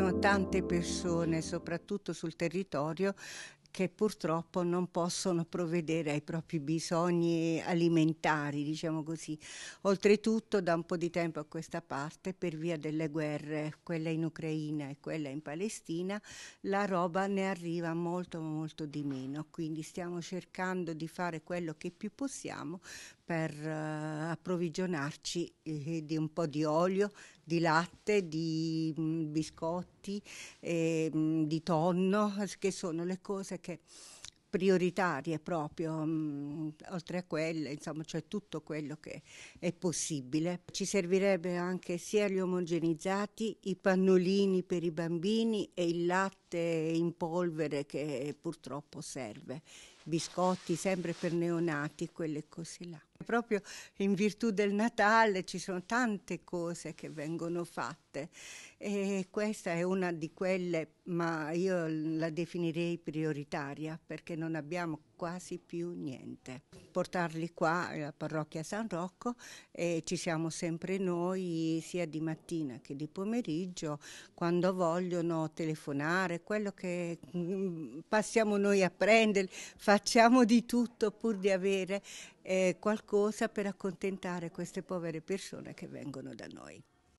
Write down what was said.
sono tante persone, soprattutto sul territorio, che purtroppo non possono provvedere ai propri bisogni alimentari, diciamo così. Oltretutto da un po' di tempo a questa parte, per via delle guerre, quella in Ucraina e quella in Palestina, la roba ne arriva molto molto di meno, quindi stiamo cercando di fare quello che più possiamo per uh, approvvigionarci eh, di un po' di olio, di latte, di mh, mm, biscotti, eh, mh, di tonno, che sono le cose che prioritarie proprio, mh, mm, oltre a quelle, insomma c'è cioè tutto quello che è possibile. Ci servirebbe anche sia gli omogenizzati, i pannolini per i bambini e il latte in polvere che purtroppo serve biscotti sempre per neonati, quelle cose là. Proprio in virtù del Natale ci sono tante cose che vengono fatte e questa è una di quelle, ma io la definirei prioritaria perché non abbiamo quasi più niente. Portarli qua alla parrocchia San Rocco e ci siamo sempre noi sia di mattina che di pomeriggio quando vogliono telefonare, quello che mm, passiamo noi a prenderli, facciamo di tutto pur di avere eh, qualcosa per accontentare queste povere persone che vengono da noi.